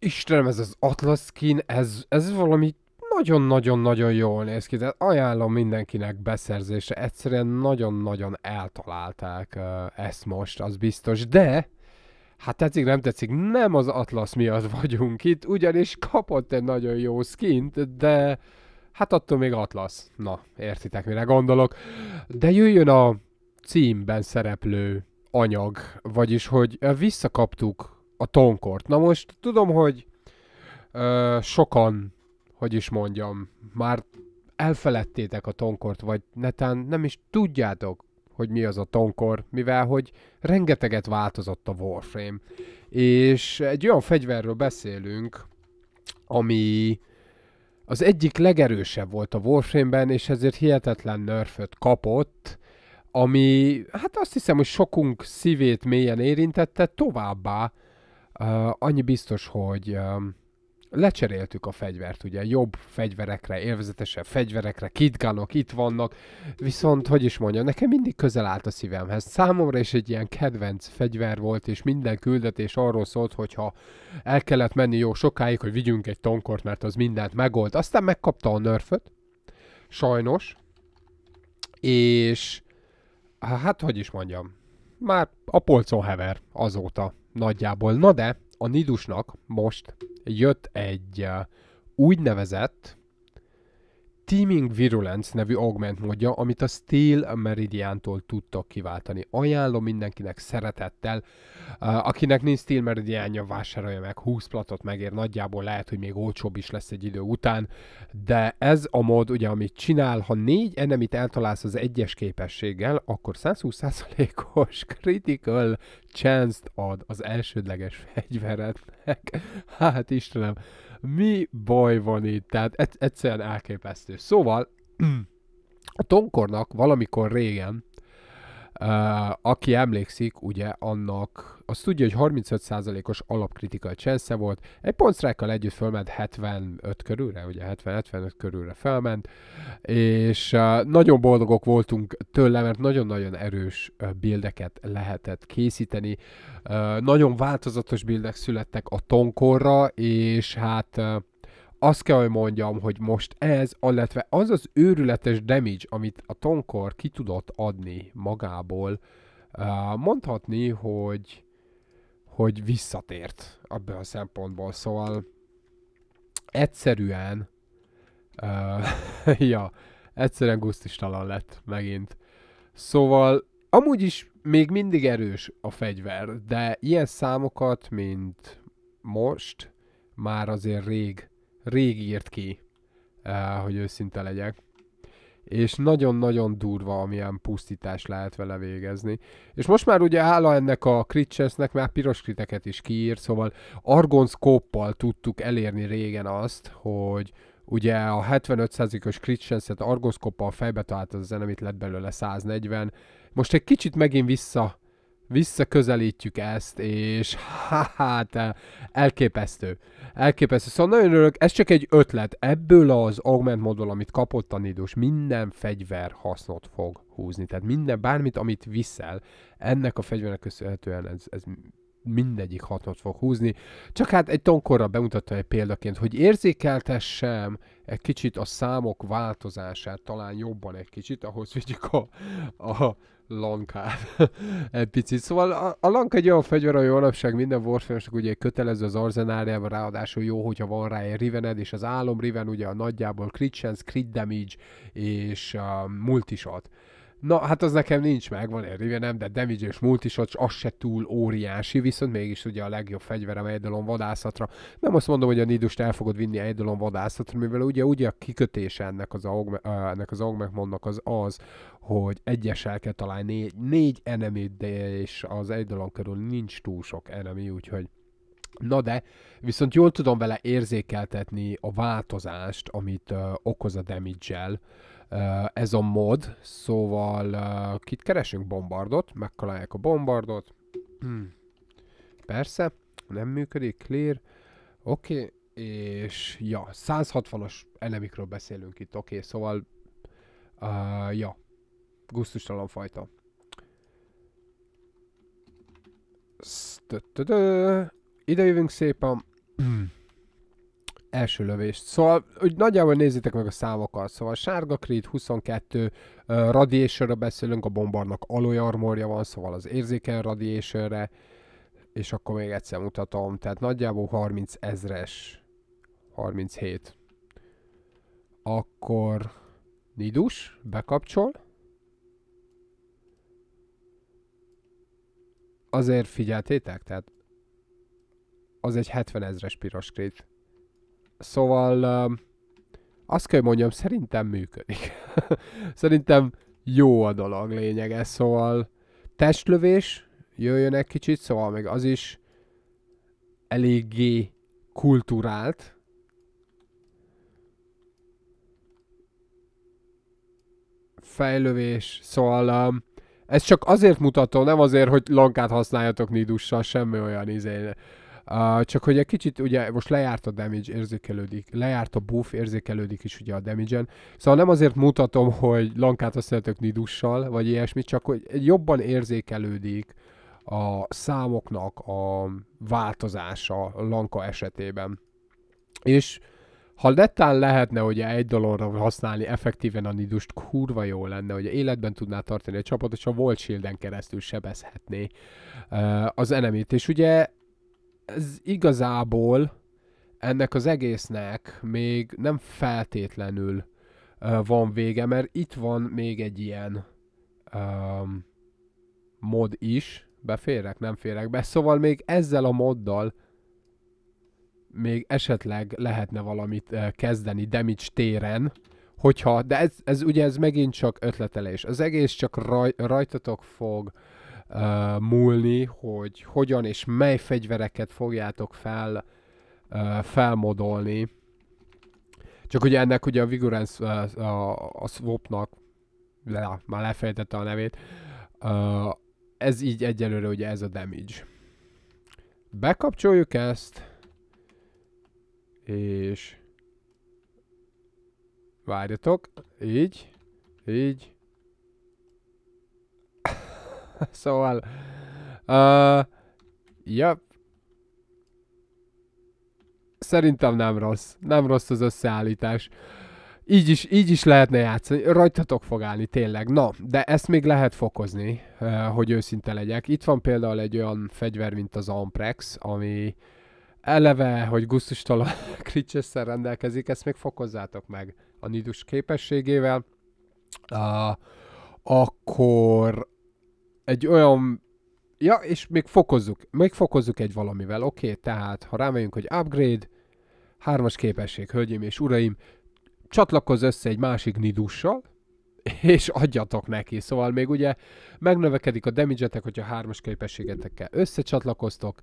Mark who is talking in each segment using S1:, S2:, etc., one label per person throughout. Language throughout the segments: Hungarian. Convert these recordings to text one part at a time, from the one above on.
S1: Istenem, ez az Atlas skin, ez, ez valami nagyon-nagyon-nagyon jól néz ki, tehát ajánlom mindenkinek beszerzése egyszerűen nagyon-nagyon eltalálták uh, ezt most, az biztos, de hát tetszik, nem tetszik, nem az Atlas miatt vagyunk itt, ugyanis kapott egy nagyon jó skint, de hát attól még Atlas. Na, értitek, mire gondolok. De jöjjön a címben szereplő anyag, vagyis, hogy visszakaptuk a tonkort. Na most tudom, hogy ö, sokan, hogy is mondjam, már elfeledtétek a tonkort, vagy netán nem is tudjátok, hogy mi az a tonkor, mivel hogy rengeteget változott a Warframe. És egy olyan fegyverről beszélünk, ami az egyik legerősebb volt a Warframe-ben, és ezért hihetetlen nerföt kapott, ami, hát azt hiszem, hogy sokunk szívét mélyen érintette, továbbá Uh, annyi biztos, hogy uh, lecseréltük a fegyvert, ugye jobb fegyverekre, élvezetesebb fegyverekre, kitgánok itt vannak, viszont hogy is mondjam, nekem mindig közel állt a szívemhez. Számomra is egy ilyen kedvenc fegyver volt, és minden küldetés arról szólt, hogyha el kellett menni jó sokáig, hogy vigyünk egy tonkort, mert az mindent megold. Aztán megkapta a nörföt, sajnos, és hát hogy is mondjam, már a polcon hever azóta nagyjából. Na de a Nidusnak most jött egy úgynevezett Teaming Virulence nevű augment módja, amit a Steel Meridiántól tudtok kiváltani. Ajánlom mindenkinek szeretettel. Uh, akinek nincs Steel Meridiánja, vásárolja meg 20 platot megér nagyjából, lehet, hogy még olcsóbb is lesz egy idő után, de ez a mod, ugye, amit csinál, ha négy enemit eltalálsz az egyes képességgel, akkor 120%-os critical chance ad az elsődleges fegyverednek emberek, hát Istenem, mi baj van itt? Tehát egyszerűen elképesztő. Szóval, a Tonkornak valamikor régen aki emlékszik, ugye annak, azt tudja, hogy 35%-os alapkritikai csensze volt, egy pontsztrákkal együtt fölment 75 körülre, ugye 70-75 körülre felment, és uh, nagyon boldogok voltunk tőle, mert nagyon-nagyon erős bildeket lehetett készíteni, nagyon változatos bildek születtek a tonkorra, és hát azt kell, hogy mondjam, hogy most ez, illetve az az őrületes damage, amit a Tonkor ki tudott adni magából, mondhatni, hogy, hogy visszatért abban a szempontból. Szóval egyszerűen ja, egyszerűen gusztistalan lett megint. Szóval amúgy is még mindig erős a fegyver, de ilyen számokat, mint most, már azért rég rég írt ki, eh, hogy őszinte legyek. És nagyon-nagyon durva, amilyen pusztítás lehet vele végezni. És most már ugye hála ennek a critchesnek már piros kriteket is kiír, szóval argonszkóppal tudtuk elérni régen azt, hogy ugye a 75%-os critcheset argonszkóppal fejbe talált az zene, amit lett belőle 140. Most egy kicsit megint vissza visszaközelítjük ezt, és hát eh, elképesztő. Elképesztő. Szóval nagyon örülök, ez csak egy ötlet. Ebből az augment modul, amit kapott a Nidus, minden fegyver hasznot fog húzni. Tehát minden, bármit, amit viszel, ennek a fegyvernek köszönhetően ez, ez mindegyik hatot fog húzni. Csak hát egy tonkorra bemutatta egy példaként, hogy érzékeltessem egy kicsit a számok változását, talán jobban egy kicsit, ahhoz vigyük a, a lankát egy picit. Szóval a, a lank egy olyan fegyver, ami manapság minden warfare ugye kötelező az arzenáriában, ráadásul jó, hogyha van rá egy rivened, és az álom riven ugye a nagyjából crit chance, crit damage és uh, multisat. Na, hát az nekem nincs meg, van egy nem, de damage és multishots az se túl óriási, viszont mégis ugye a legjobb fegyverem Eidolon vadászatra. Nem azt mondom, hogy a nidust el fogod vinni Eidolon vadászatra, mivel ugye, ugye a kikötése ennek az, augme, ennek az augmekmonnak az az, hogy egyesel kell találni négy, négy de és az Eidolon körül nincs túl sok enemy, úgyhogy Na de, viszont jól tudom vele érzékeltetni a változást, amit uh, okoz a damage-el uh, ez a mod, szóval uh, kit keresünk bombardot, Megkalálják a bombardot, hmm. persze, nem működik, clear, oké, okay. és ja, 160-as enemikről beszélünk itt, oké, okay. szóval, uh, ja, gusztustalan fajta jövünk szépen. Hmm. Első lövést. Szóval, hogy nagyjából nézzétek meg a számokat. Szóval sárga krit 22, uh, radiationra beszélünk, a bombarnak alloy armorja van, szóval az érzékeny radiationre, és akkor még egyszer mutatom, tehát nagyjából 30 ezres, 37. Akkor nidus, bekapcsol. Azért figyeltétek, tehát az egy 70 ezres piros krit. Szóval um, azt kell mondjam, szerintem működik. szerintem jó a dolog lényege, szóval testlövés jöjjön egy kicsit, szóval meg az is eléggé kulturált. Fejlövés, szóval um, ez csak azért mutató, nem azért, hogy lankát használjatok nidussal, semmi olyan izéne. Uh, csak hogy egy kicsit, ugye most lejárt a damage érzékelődik, lejárt a buff érzékelődik is ugye a damage-en. Szóval nem azért mutatom, hogy lankát használtok nidussal, vagy ilyesmi, csak hogy jobban érzékelődik a számoknak a változása a lanka esetében. És ha detán lehetne ugye egy dologra használni effektíven a nidust, kurva jó lenne, hogy életben tudná tartani a csapatot, és a volt shielden keresztül sebezhetné uh, az enemit. És ugye ez igazából ennek az egésznek még nem feltétlenül uh, van vége, mert itt van még egy ilyen um, mod is. Beférek, nem férek be. Szóval még ezzel a moddal még esetleg lehetne valamit uh, kezdeni damage téren, hogyha, de ez, ez ugye ez megint csak ötletelés. Az egész csak raj, rajtatok fog uh, múlni, hogy hogyan és mely fegyvereket fogjátok fel uh, felmodolni. Csak ugye ennek ugye a Vigorance uh, a, a Swapnak le, már lefejtette a nevét. Uh, ez így egyelőre ugye ez a damage. Bekapcsoljuk ezt. És várjatok, így, így, szóval... Uh, yep. Szerintem nem rossz. Nem rossz az összeállítás. Így is, így is lehetne játszani, rajtatok fog állni, tényleg. Na, de ezt még lehet fokozni, uh, hogy őszinte legyek. Itt van például egy olyan fegyver, mint az Amprex, ami eleve, hogy a kricsesszel rendelkezik, ezt még fokozzátok meg a nidus képességével. Uh, akkor egy olyan Ja, és még fokozzuk, még fokozzuk egy valamivel, oké, okay, tehát ha rámegyünk, hogy upgrade, hármas képesség, hölgyeim és uraim, csatlakozz össze egy másik nidussal, és adjatok neki. Szóval még ugye megnövekedik a damage-etek, hogyha hármas képességetekkel összecsatlakoztok.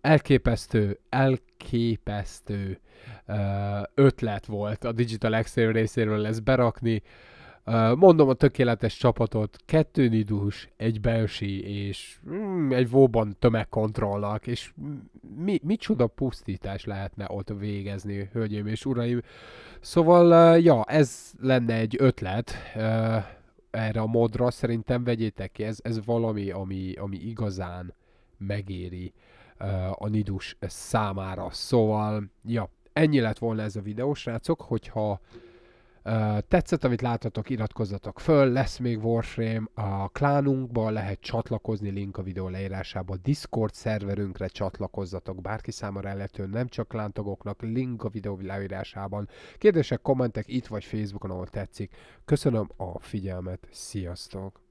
S1: Elképesztő, elképesztő ötlet volt a Digital Extreme részéről lesz berakni. Mondom a tökéletes csapatot, kettő nidus, egy belsi és mm, egy vóban tömegkontrollak, és mi, micsoda pusztítás lehetne ott végezni, hölgyeim és uraim. Szóval, ja, ez lenne egy ötlet erre a modra, szerintem vegyétek ki, ez, ez valami, ami, ami igazán megéri a nidus számára. Szóval, ja, ennyi lett volna ez a videó, srácok, hogyha Tetszett, amit láthatok, iratkozzatok föl, lesz még Warframe, a klánunkba lehet csatlakozni, link a videó leírásába, Discord szerverünkre csatlakozzatok, bárki számára elérhető, nem csak klántagoknak, link a videó leírásában. Kérdések, kommentek itt vagy Facebookon, ahol tetszik. Köszönöm a figyelmet, sziasztok!